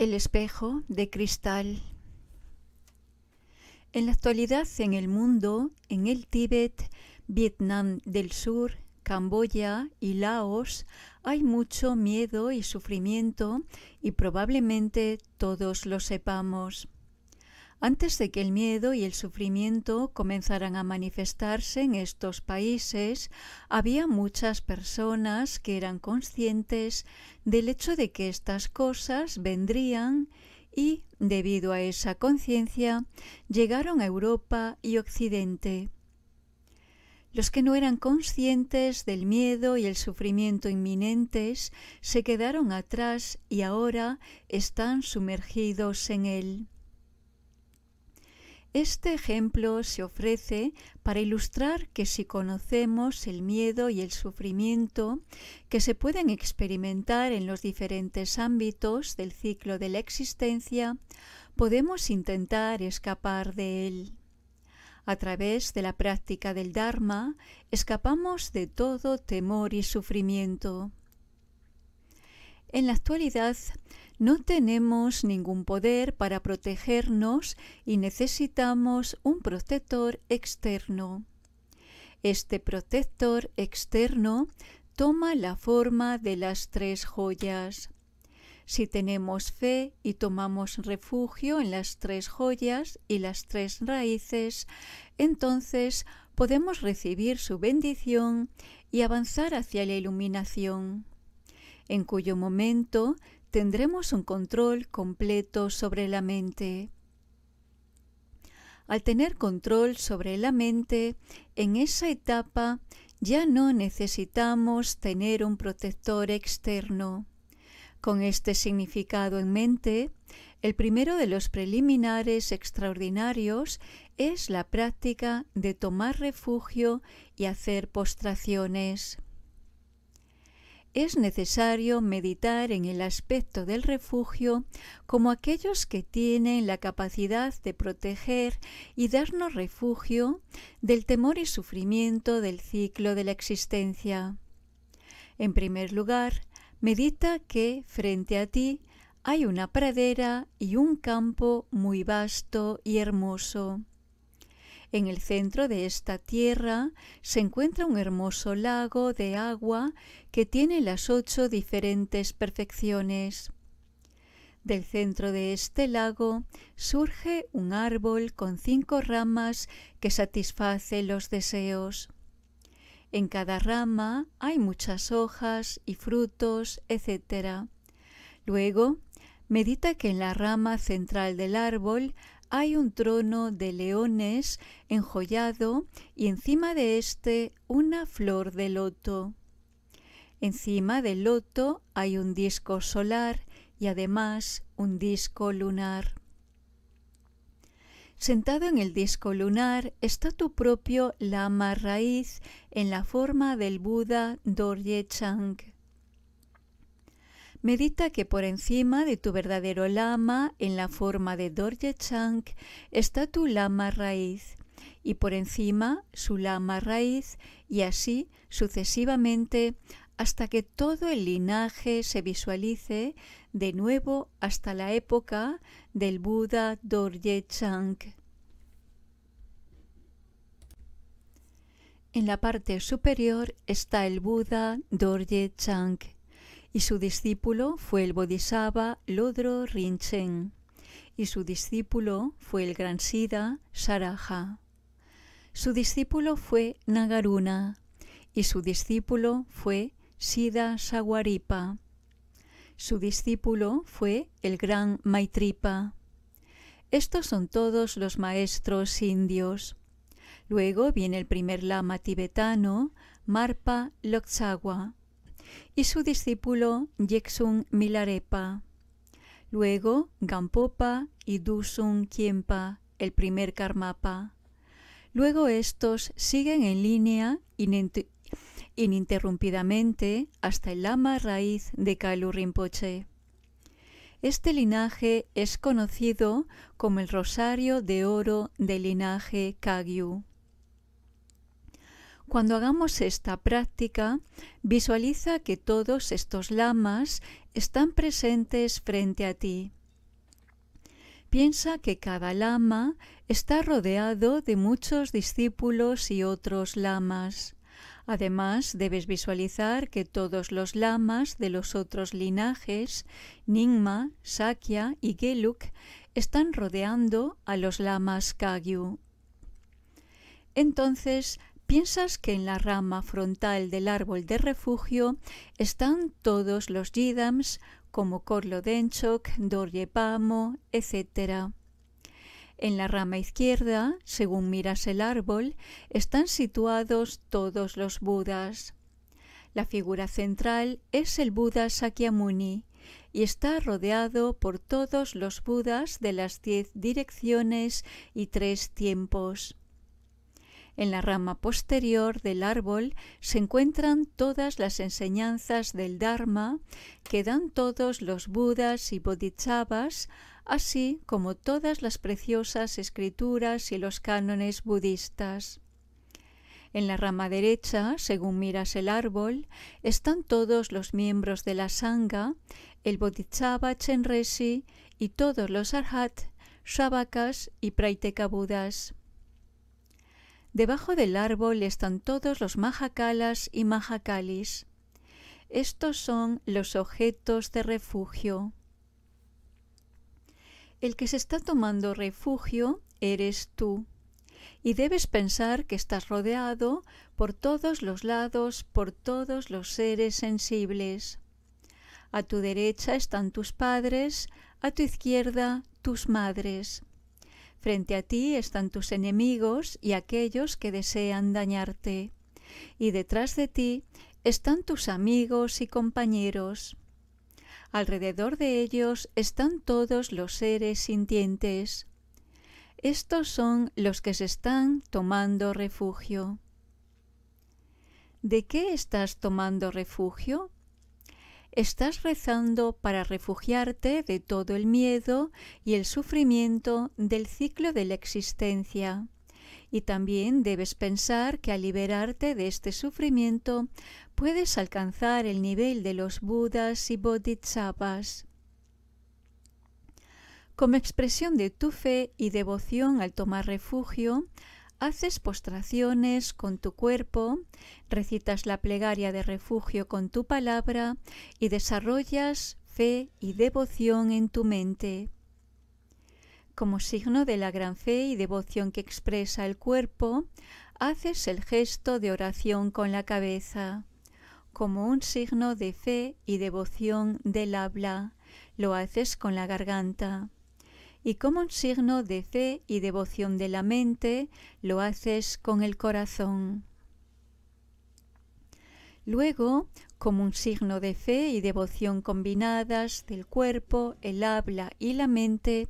El espejo de cristal. En la actualidad en el mundo, en el Tíbet, Vietnam del Sur, Camboya y Laos, hay mucho miedo y sufrimiento y probablemente todos lo sepamos antes de que el miedo y el sufrimiento comenzaran a manifestarse en estos países, había muchas personas que eran conscientes del hecho de que estas cosas vendrían y, debido a esa conciencia, llegaron a Europa y Occidente. Los que no eran conscientes del miedo y el sufrimiento inminentes se quedaron atrás y ahora están sumergidos en él. Este ejemplo se ofrece para ilustrar que si conocemos el miedo y el sufrimiento que se pueden experimentar en los diferentes ámbitos del ciclo de la existencia, podemos intentar escapar de él. A través de la práctica del Dharma, escapamos de todo temor y sufrimiento. En la actualidad no tenemos ningún poder para protegernos y necesitamos un protector externo. Este protector externo toma la forma de las tres joyas. Si tenemos fe y tomamos refugio en las tres joyas y las tres raíces, entonces podemos recibir su bendición y avanzar hacia la iluminación, en cuyo momento tendremos un control completo sobre la mente. Al tener control sobre la mente, en esa etapa ya no necesitamos tener un protector externo. Con este significado en mente, el primero de los preliminares extraordinarios es la práctica de tomar refugio y hacer postraciones es necesario meditar en el aspecto del refugio como aquellos que tienen la capacidad de proteger y darnos refugio del temor y sufrimiento del ciclo de la existencia. En primer lugar, medita que frente a ti hay una pradera y un campo muy vasto y hermoso. En el centro de esta tierra se encuentra un hermoso lago de agua que tiene las ocho diferentes perfecciones. Del centro de este lago surge un árbol con cinco ramas que satisface los deseos. En cada rama hay muchas hojas y frutos, etc. Luego, medita que en la rama central del árbol hay un trono de leones enjollado y encima de éste una flor de loto. Encima del loto hay un disco solar y además un disco lunar. Sentado en el disco lunar está tu propio lama raíz en la forma del Buda Dorje Chang. Medita que por encima de tu verdadero lama, en la forma de Dorje Chang, está tu lama raíz, y por encima su lama raíz, y así sucesivamente hasta que todo el linaje se visualice de nuevo hasta la época del Buda Dorje Chang. En la parte superior está el Buda Dorje Chang y su discípulo fue el Bodhisattva Lodro Rinchen, y su discípulo fue el gran Sida Saraja. Su discípulo fue Nagaruna, y su discípulo fue Sida Saguaripa. Su discípulo fue el gran Maitripa. Estos son todos los maestros indios. Luego viene el primer lama tibetano, Marpa Lokchawa y su discípulo Yeksun Milarepa. Luego Gampopa y Dusun Kiempa, el primer Karmapa. Luego estos siguen en línea ininterrumpidamente hasta el lama raíz de Kalu Rinpoche. Este linaje es conocido como el Rosario de Oro del linaje Kagyu. Cuando hagamos esta práctica, visualiza que todos estos lamas están presentes frente a ti. Piensa que cada lama está rodeado de muchos discípulos y otros lamas. Además, debes visualizar que todos los lamas de los otros linajes, Nyingma, Sakya y Geluk, están rodeando a los lamas Kagyu. Entonces, piensas que en la rama frontal del árbol de refugio están todos los yidams como Dorje Pamo, etc. En la rama izquierda, según miras el árbol, están situados todos los Budas. La figura central es el Buda Sakyamuni y está rodeado por todos los Budas de las diez direcciones y tres tiempos. En la rama posterior del árbol se encuentran todas las enseñanzas del Dharma que dan todos los Budas y Bodhisattvas, así como todas las preciosas escrituras y los cánones budistas. En la rama derecha, según miras el árbol, están todos los miembros de la Sangha, el Bodhisattva Chenresi y todos los Arhat, Shavakas y Praiteka Budas. Debajo del árbol están todos los majacalas y majacalis. Estos son los objetos de refugio. El que se está tomando refugio eres tú. Y debes pensar que estás rodeado por todos los lados, por todos los seres sensibles. A tu derecha están tus padres, a tu izquierda tus madres. Frente a ti están tus enemigos y aquellos que desean dañarte. Y detrás de ti están tus amigos y compañeros. Alrededor de ellos están todos los seres sintientes. Estos son los que se están tomando refugio. ¿De qué estás tomando refugio? estás rezando para refugiarte de todo el miedo y el sufrimiento del ciclo de la existencia. Y también debes pensar que al liberarte de este sufrimiento puedes alcanzar el nivel de los Budas y Bodhisattvas. Como expresión de tu fe y devoción al tomar refugio, haces postraciones con tu cuerpo, recitas la plegaria de refugio con tu palabra y desarrollas fe y devoción en tu mente. Como signo de la gran fe y devoción que expresa el cuerpo, haces el gesto de oración con la cabeza, como un signo de fe y devoción del habla, lo haces con la garganta y como un signo de fe y devoción de la mente lo haces con el corazón. Luego, como un signo de fe y devoción combinadas del cuerpo, el habla y la mente,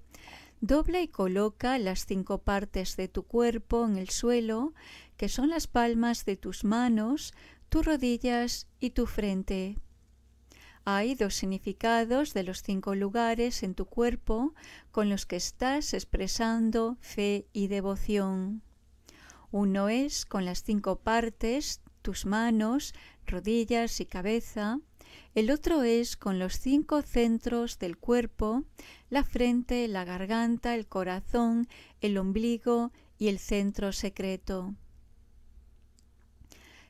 dobla y coloca las cinco partes de tu cuerpo en el suelo, que son las palmas de tus manos, tus rodillas y tu frente. Hay dos significados de los cinco lugares en tu cuerpo con los que estás expresando fe y devoción. Uno es con las cinco partes, tus manos, rodillas y cabeza. El otro es con los cinco centros del cuerpo, la frente, la garganta, el corazón, el ombligo y el centro secreto.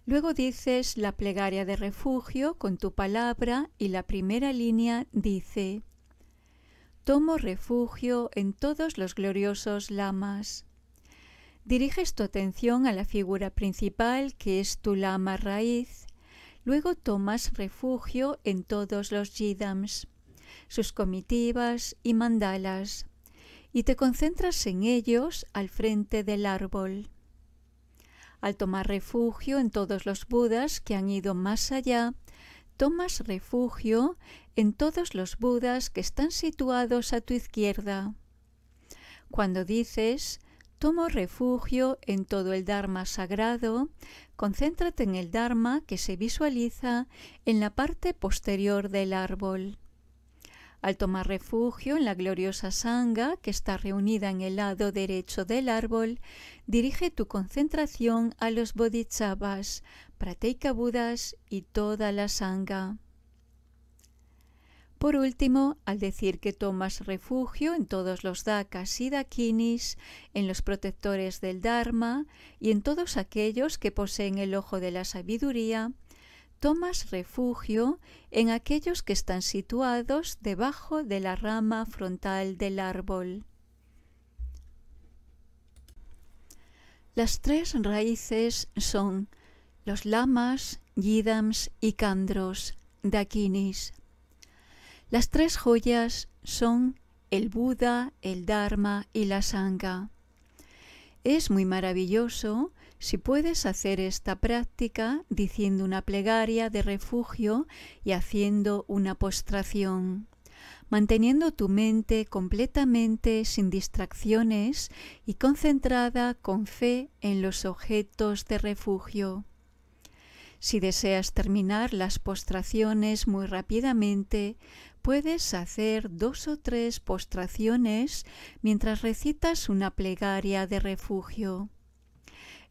Luego dices la plegaria de refugio con tu palabra y la primera línea dice, Tomo refugio en todos los gloriosos lamas. Diriges tu atención a la figura principal que es tu lama raíz. Luego tomas refugio en todos los yidams, sus comitivas y mandalas, y te concentras en ellos al frente del árbol. Al tomar refugio en todos los Budas que han ido más allá, tomas refugio en todos los Budas que están situados a tu izquierda. Cuando dices, tomo refugio en todo el Dharma sagrado, concéntrate en el Dharma que se visualiza en la parte posterior del árbol al tomar refugio en la gloriosa sanga que está reunida en el lado derecho del árbol, dirige tu concentración a los bodhisattvas, prateika y toda la sanga. Por último, al decir que tomas refugio en todos los dakas y dakinis, en los protectores del Dharma y en todos aquellos que poseen el ojo de la sabiduría, tomas refugio en aquellos que están situados debajo de la rama frontal del árbol. Las tres raíces son los lamas, yidams y candros, dakinis. Las tres joyas son el Buda, el Dharma y la Sangha. Es muy maravilloso si puedes hacer esta práctica diciendo una plegaria de refugio y haciendo una postración, manteniendo tu mente completamente sin distracciones y concentrada con fe en los objetos de refugio. Si deseas terminar las postraciones muy rápidamente, puedes hacer dos o tres postraciones mientras recitas una plegaria de refugio.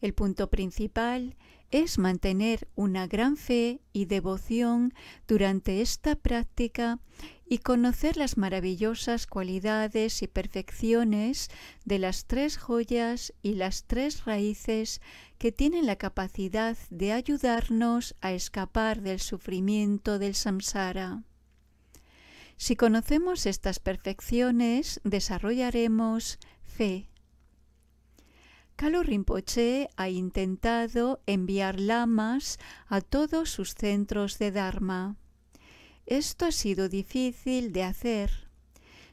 El punto principal es mantener una gran fe y devoción durante esta práctica y conocer las maravillosas cualidades y perfecciones de las tres joyas y las tres raíces que tienen la capacidad de ayudarnos a escapar del sufrimiento del samsara. Si conocemos estas perfecciones, desarrollaremos fe, Kalo Rinpoche ha intentado enviar lamas a todos sus centros de Dharma. Esto ha sido difícil de hacer.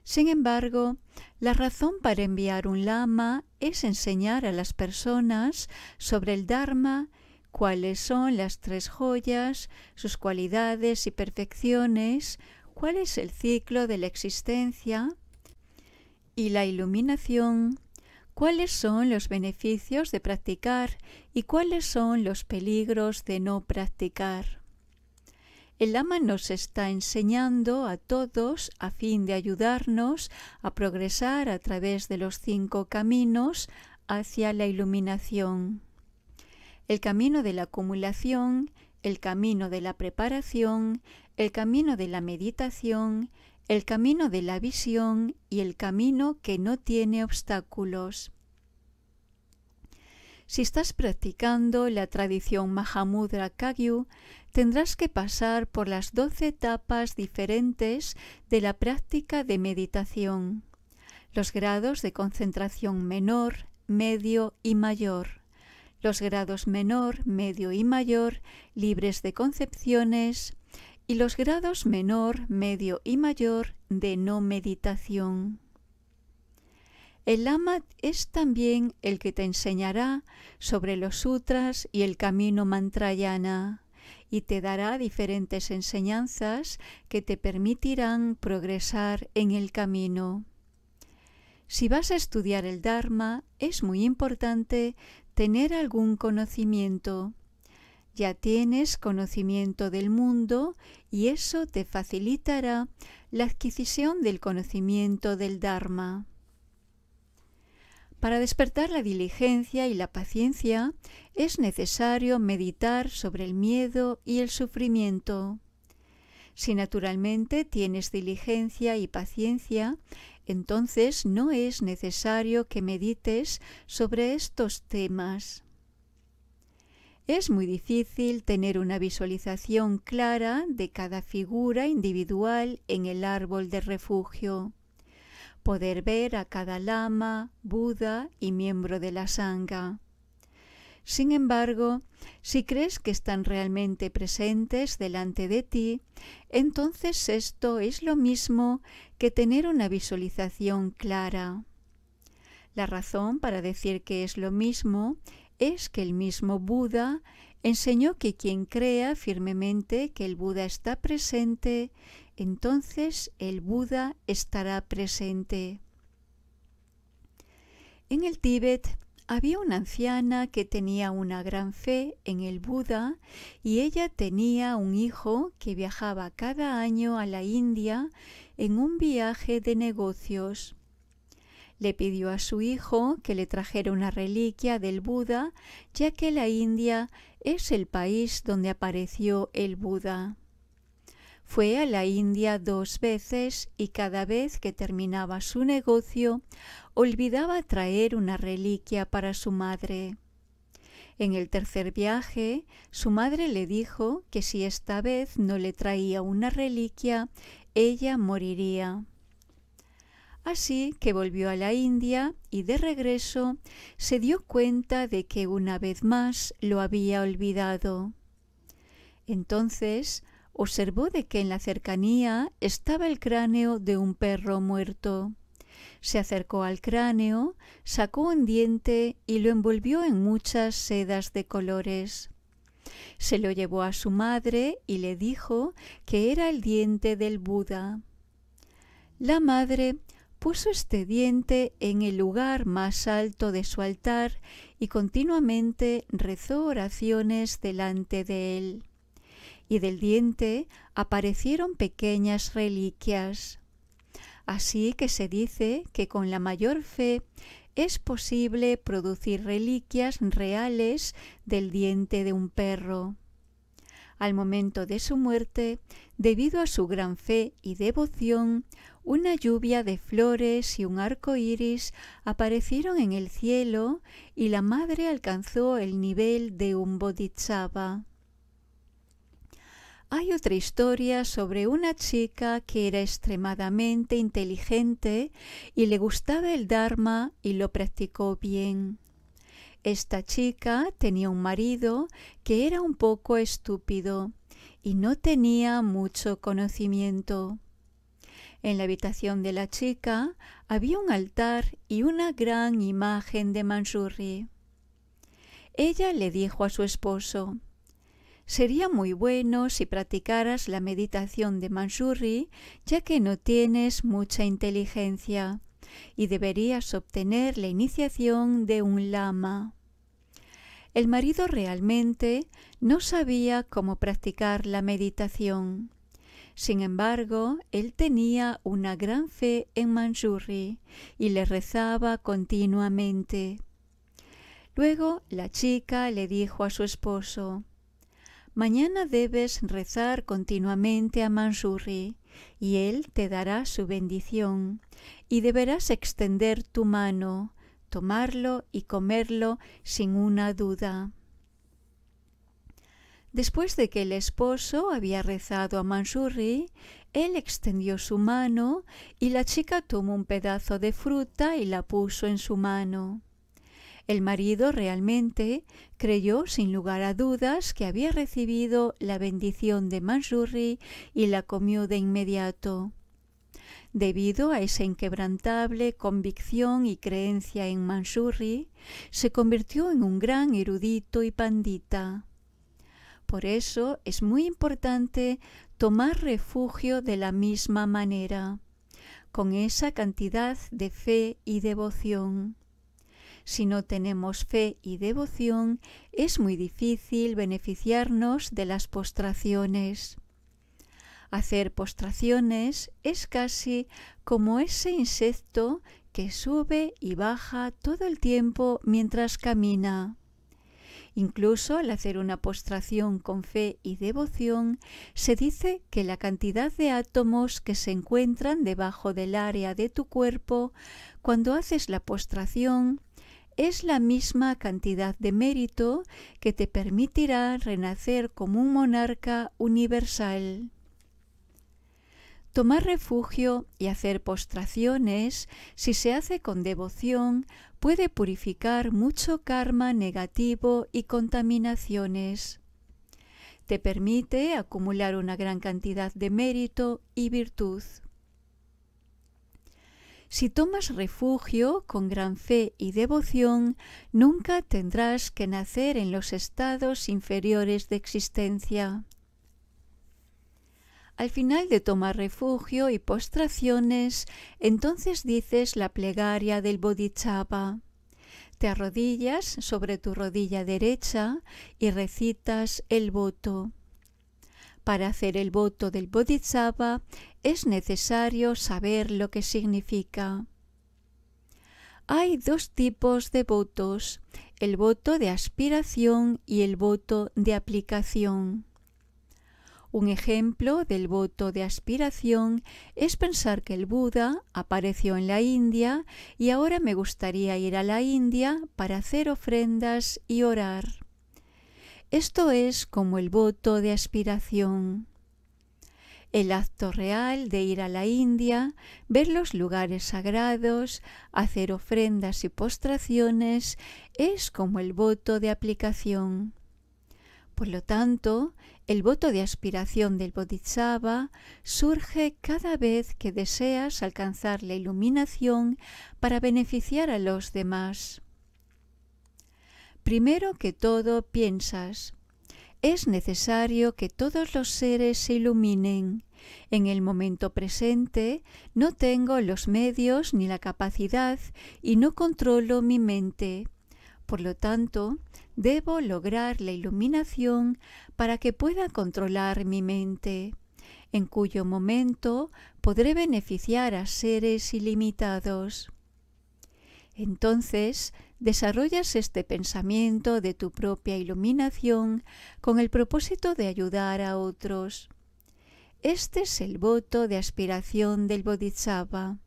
Sin embargo, la razón para enviar un lama es enseñar a las personas sobre el Dharma cuáles son las tres joyas, sus cualidades y perfecciones, cuál es el ciclo de la existencia y la iluminación cuáles son los beneficios de practicar y cuáles son los peligros de no practicar. El Lama nos está enseñando a todos a fin de ayudarnos a progresar a través de los cinco caminos hacia la iluminación. El camino de la acumulación, el camino de la preparación, el camino de la meditación, el camino de la visión y el camino que no tiene obstáculos. Si estás practicando la tradición Mahamudra Kagyu, tendrás que pasar por las doce etapas diferentes de la práctica de meditación, los grados de concentración menor, medio y mayor, los grados menor, medio y mayor libres de concepciones y los grados menor, medio y mayor de no meditación. El Lama es también el que te enseñará sobre los sutras y el camino mantrayana y te dará diferentes enseñanzas que te permitirán progresar en el camino. Si vas a estudiar el Dharma, es muy importante tener algún conocimiento ya tienes conocimiento del mundo y eso te facilitará la adquisición del conocimiento del Dharma. Para despertar la diligencia y la paciencia es necesario meditar sobre el miedo y el sufrimiento. Si naturalmente tienes diligencia y paciencia, entonces no es necesario que medites sobre estos temas. Es muy difícil tener una visualización clara de cada figura individual en el árbol de refugio, poder ver a cada lama, Buda y miembro de la sangha. Sin embargo, si crees que están realmente presentes delante de ti, entonces esto es lo mismo que tener una visualización clara. La razón para decir que es lo mismo es que el mismo Buda enseñó que quien crea firmemente que el Buda está presente, entonces el Buda estará presente. En el Tíbet había una anciana que tenía una gran fe en el Buda y ella tenía un hijo que viajaba cada año a la India en un viaje de negocios le pidió a su hijo que le trajera una reliquia del Buda, ya que la India es el país donde apareció el Buda. Fue a la India dos veces y cada vez que terminaba su negocio olvidaba traer una reliquia para su madre. En el tercer viaje, su madre le dijo que si esta vez no le traía una reliquia, ella moriría. Así que volvió a la India y de regreso se dio cuenta de que una vez más lo había olvidado. Entonces observó de que en la cercanía estaba el cráneo de un perro muerto. Se acercó al cráneo, sacó un diente y lo envolvió en muchas sedas de colores. Se lo llevó a su madre y le dijo que era el diente del Buda. La madre puso este diente en el lugar más alto de su altar y continuamente rezó oraciones delante de él. Y del diente aparecieron pequeñas reliquias. Así que se dice que con la mayor fe es posible producir reliquias reales del diente de un perro al momento de su muerte, debido a su gran fe y devoción, una lluvia de flores y un arco iris aparecieron en el cielo y la madre alcanzó el nivel de un bodhisattva. Hay otra historia sobre una chica que era extremadamente inteligente y le gustaba el Dharma y lo practicó bien. Esta chica tenía un marido que era un poco estúpido y no tenía mucho conocimiento. En la habitación de la chica había un altar y una gran imagen de Mansurri. Ella le dijo a su esposo Sería muy bueno si practicaras la meditación de Mansurri, ya que no tienes mucha inteligencia, y deberías obtener la iniciación de un lama el marido realmente no sabía cómo practicar la meditación. Sin embargo, él tenía una gran fe en Manjurri y le rezaba continuamente. Luego la chica le dijo a su esposo, Mañana debes rezar continuamente a Manjurri y él te dará su bendición y deberás extender tu mano tomarlo y comerlo sin una duda. Después de que el esposo había rezado a Mansurri, él extendió su mano y la chica tomó un pedazo de fruta y la puso en su mano. El marido realmente creyó sin lugar a dudas que había recibido la bendición de Mansurri y la comió de inmediato. Debido a esa inquebrantable convicción y creencia en Mansurri, se convirtió en un gran erudito y pandita. Por eso es muy importante tomar refugio de la misma manera, con esa cantidad de fe y devoción. Si no tenemos fe y devoción, es muy difícil beneficiarnos de las postraciones. Hacer postraciones es casi como ese insecto que sube y baja todo el tiempo mientras camina. Incluso al hacer una postración con fe y devoción, se dice que la cantidad de átomos que se encuentran debajo del área de tu cuerpo cuando haces la postración es la misma cantidad de mérito que te permitirá renacer como un monarca universal. Tomar refugio y hacer postraciones, si se hace con devoción, puede purificar mucho karma negativo y contaminaciones. Te permite acumular una gran cantidad de mérito y virtud. Si tomas refugio con gran fe y devoción, nunca tendrás que nacer en los estados inferiores de existencia. Al final de tomar refugio y postraciones, entonces dices la plegaria del Bodhisattva. Te arrodillas sobre tu rodilla derecha y recitas el voto. Para hacer el voto del Bodhisattva es necesario saber lo que significa. Hay dos tipos de votos, el voto de aspiración y el voto de aplicación. Un ejemplo del voto de aspiración es pensar que el Buda apareció en la India y ahora me gustaría ir a la India para hacer ofrendas y orar. Esto es como el voto de aspiración. El acto real de ir a la India, ver los lugares sagrados, hacer ofrendas y postraciones, es como el voto de aplicación. Por lo tanto, el voto de aspiración del Bodhisattva surge cada vez que deseas alcanzar la iluminación para beneficiar a los demás. Primero que todo piensas, es necesario que todos los seres se iluminen. En el momento presente no tengo los medios ni la capacidad y no controlo mi mente. Por lo tanto, debo lograr la iluminación para que pueda controlar mi mente, en cuyo momento podré beneficiar a seres ilimitados. Entonces, desarrollas este pensamiento de tu propia iluminación con el propósito de ayudar a otros. Este es el voto de aspiración del Bodhisattva.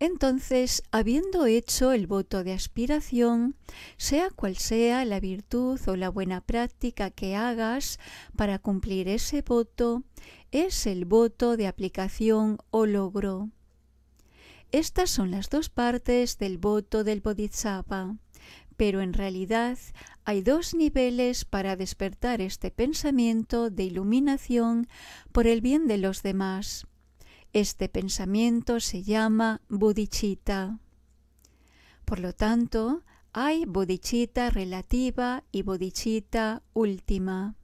Entonces, habiendo hecho el voto de aspiración, sea cual sea la virtud o la buena práctica que hagas para cumplir ese voto, es el voto de aplicación o logro. Estas son las dos partes del voto del bodhisattva, pero en realidad hay dos niveles para despertar este pensamiento de iluminación por el bien de los demás este pensamiento se llama bodhicitta. Por lo tanto, hay bodhicitta relativa y bodhicitta última.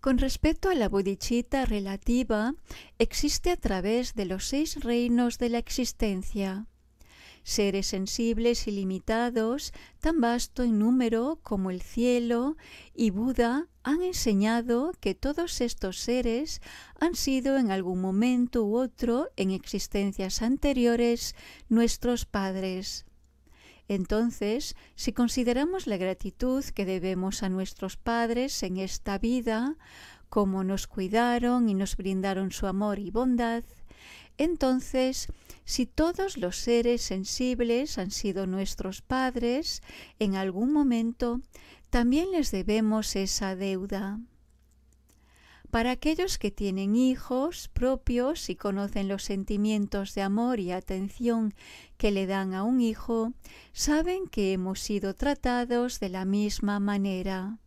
Con respecto a la bodhicitta relativa, existe a través de los seis reinos de la existencia seres sensibles y limitados, tan vasto en número como el cielo, y Buda han enseñado que todos estos seres han sido en algún momento u otro, en existencias anteriores, nuestros padres. Entonces, si consideramos la gratitud que debemos a nuestros padres en esta vida, como nos cuidaron y nos brindaron su amor y bondad, entonces, si todos los seres sensibles han sido nuestros padres en algún momento, también les debemos esa deuda. Para aquellos que tienen hijos propios y conocen los sentimientos de amor y atención que le dan a un hijo, saben que hemos sido tratados de la misma manera.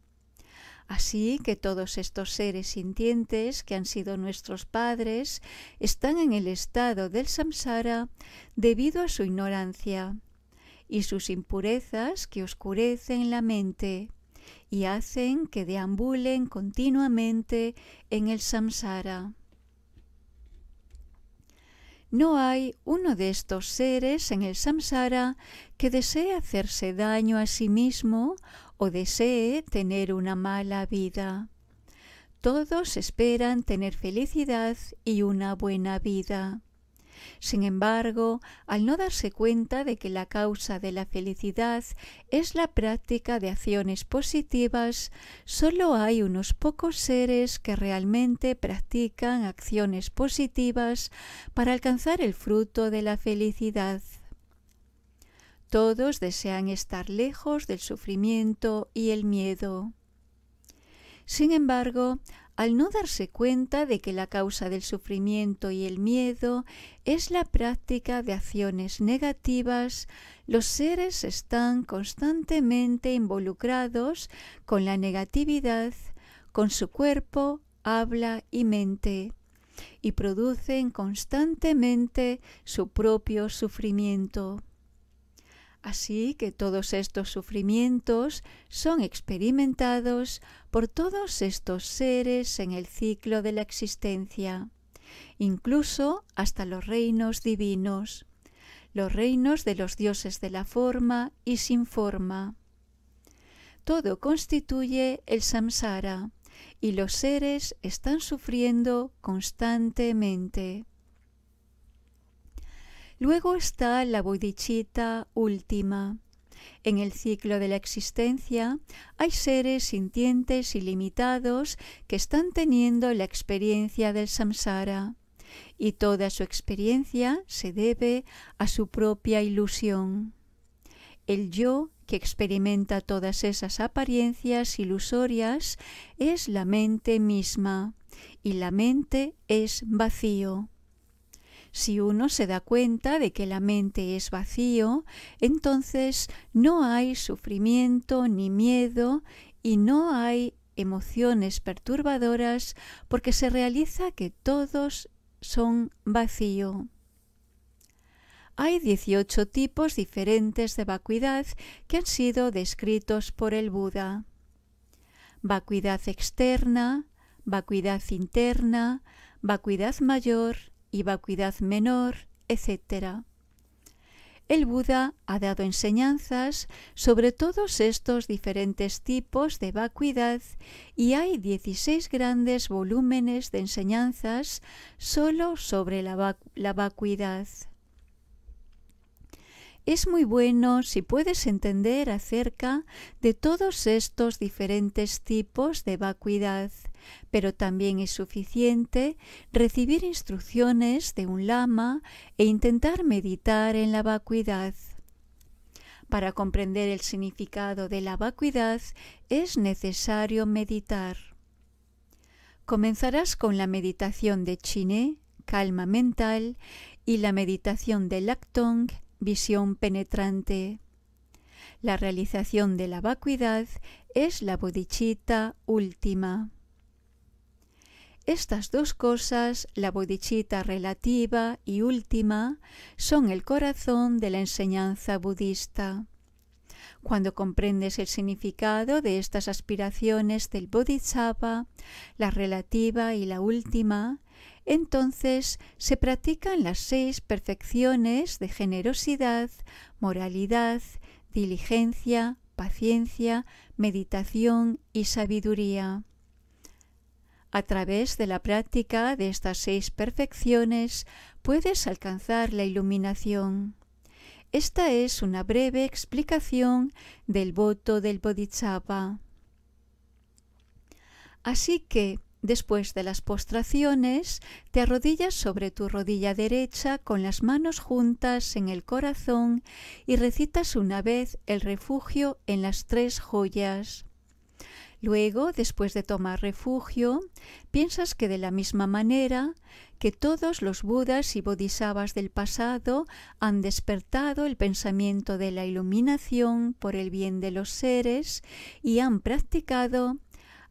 Así que todos estos seres sintientes que han sido nuestros padres están en el estado del samsara debido a su ignorancia y sus impurezas que oscurecen la mente y hacen que deambulen continuamente en el samsara. No hay uno de estos seres en el samsara que desee hacerse daño a sí mismo o desee tener una mala vida. Todos esperan tener felicidad y una buena vida. Sin embargo, al no darse cuenta de que la causa de la felicidad es la práctica de acciones positivas, solo hay unos pocos seres que realmente practican acciones positivas para alcanzar el fruto de la felicidad. Todos desean estar lejos del sufrimiento y el miedo. Sin embargo, al no darse cuenta de que la causa del sufrimiento y el miedo es la práctica de acciones negativas, los seres están constantemente involucrados con la negatividad, con su cuerpo, habla y mente, y producen constantemente su propio sufrimiento. Así que todos estos sufrimientos son experimentados por todos estos seres en el ciclo de la existencia, incluso hasta los reinos divinos, los reinos de los dioses de la forma y sin forma. Todo constituye el samsara y los seres están sufriendo constantemente. Luego está la bodhicitta última. En el ciclo de la existencia hay seres sintientes y limitados que están teniendo la experiencia del samsara y toda su experiencia se debe a su propia ilusión. El yo que experimenta todas esas apariencias ilusorias es la mente misma y la mente es vacío. Si uno se da cuenta de que la mente es vacío, entonces no hay sufrimiento ni miedo y no hay emociones perturbadoras porque se realiza que todos son vacío. Hay 18 tipos diferentes de vacuidad que han sido descritos por el Buda. Vacuidad externa, vacuidad interna, vacuidad mayor, y vacuidad menor, etc. El Buda ha dado enseñanzas sobre todos estos diferentes tipos de vacuidad y hay 16 grandes volúmenes de enseñanzas solo sobre la, la vacuidad. Es muy bueno si puedes entender acerca de todos estos diferentes tipos de vacuidad pero también es suficiente recibir instrucciones de un lama e intentar meditar en la vacuidad. Para comprender el significado de la vacuidad es necesario meditar. Comenzarás con la meditación de Chiné, calma mental, y la meditación de Lactong, visión penetrante. La realización de la vacuidad es la bodichita última. Estas dos cosas, la bodhicitta relativa y última, son el corazón de la enseñanza budista. Cuando comprendes el significado de estas aspiraciones del bodhisattva, la relativa y la última, entonces se practican las seis perfecciones de generosidad, moralidad, diligencia, paciencia, meditación y sabiduría. A través de la práctica de estas seis perfecciones puedes alcanzar la iluminación. Esta es una breve explicación del voto del Bodhisattva. Así que, después de las postraciones, te arrodillas sobre tu rodilla derecha con las manos juntas en el corazón y recitas una vez el refugio en las tres joyas. Luego, después de tomar refugio, piensas que de la misma manera que todos los budas y bodhisattvas del pasado han despertado el pensamiento de la iluminación por el bien de los seres y han practicado,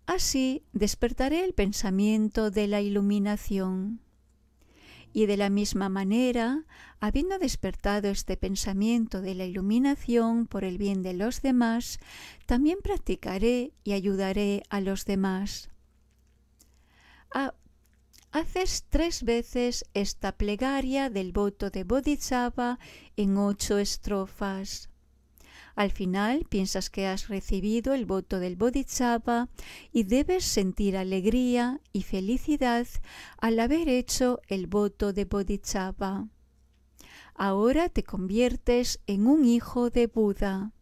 así despertaré el pensamiento de la iluminación. Y de la misma manera, habiendo despertado este pensamiento de la iluminación por el bien de los demás, también practicaré y ayudaré a los demás. Ah, haces tres veces esta plegaria del voto de Bodhisattva en ocho estrofas. Al final piensas que has recibido el voto del Bodhisattva y debes sentir alegría y felicidad al haber hecho el voto de Bodhisattva. Ahora te conviertes en un hijo de Buda.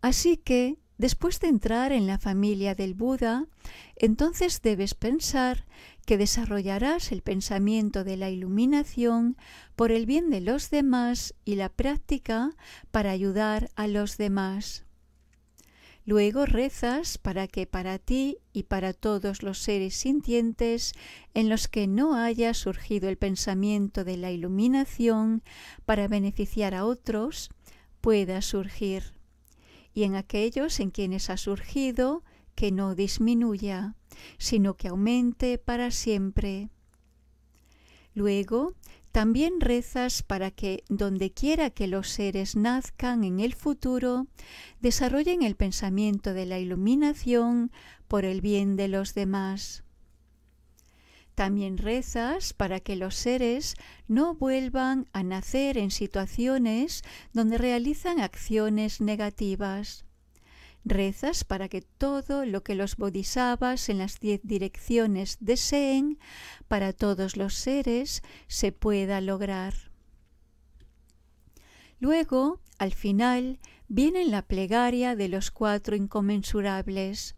Así que Después de entrar en la familia del Buda, entonces debes pensar que desarrollarás el pensamiento de la iluminación por el bien de los demás y la práctica para ayudar a los demás. Luego rezas para que para ti y para todos los seres sintientes en los que no haya surgido el pensamiento de la iluminación para beneficiar a otros, pueda surgir y en aquellos en quienes ha surgido, que no disminuya, sino que aumente para siempre. Luego, también rezas para que, dondequiera que los seres nazcan en el futuro, desarrollen el pensamiento de la iluminación por el bien de los demás. También rezas para que los seres no vuelvan a nacer en situaciones donde realizan acciones negativas. Rezas para que todo lo que los bodhisattvas en las diez direcciones deseen para todos los seres se pueda lograr. Luego, al final, viene la plegaria de los cuatro inconmensurables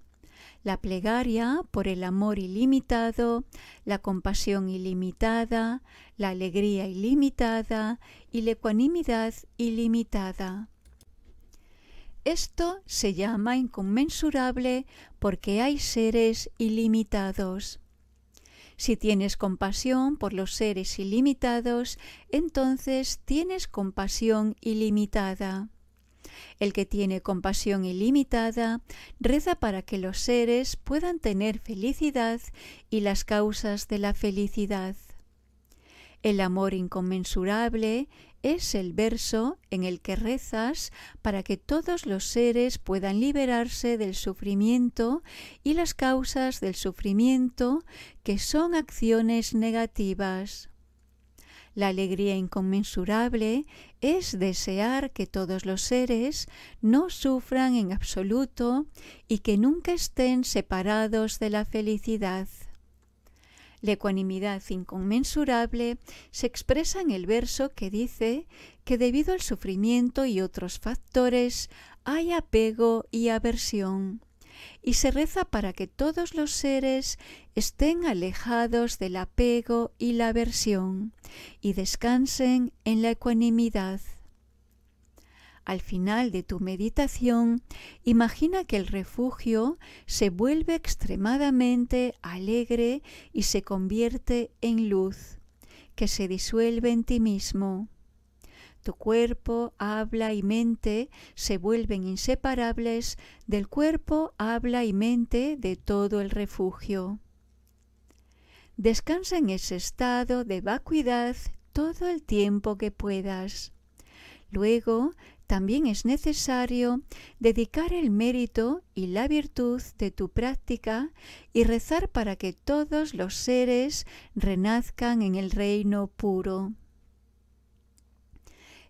la plegaria por el amor ilimitado, la compasión ilimitada, la alegría ilimitada y la ecuanimidad ilimitada. Esto se llama inconmensurable porque hay seres ilimitados. Si tienes compasión por los seres ilimitados, entonces tienes compasión ilimitada. El que tiene compasión ilimitada reza para que los seres puedan tener felicidad y las causas de la felicidad. El amor inconmensurable es el verso en el que rezas para que todos los seres puedan liberarse del sufrimiento y las causas del sufrimiento que son acciones negativas. La alegría inconmensurable es desear que todos los seres no sufran en absoluto y que nunca estén separados de la felicidad. La ecuanimidad inconmensurable se expresa en el verso que dice que debido al sufrimiento y otros factores hay apego y aversión y se reza para que todos los seres estén alejados del apego y la aversión y descansen en la ecuanimidad. Al final de tu meditación, imagina que el refugio se vuelve extremadamente alegre y se convierte en luz, que se disuelve en ti mismo. Tu cuerpo, habla y mente se vuelven inseparables del cuerpo, habla y mente de todo el refugio. Descansa en ese estado de vacuidad todo el tiempo que puedas. Luego, también es necesario dedicar el mérito y la virtud de tu práctica y rezar para que todos los seres renazcan en el reino puro.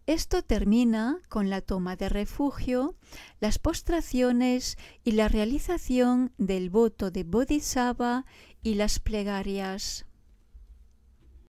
Esto termina con la toma de refugio, las postraciones y la realización del voto de Bodhisattva y las plegarias.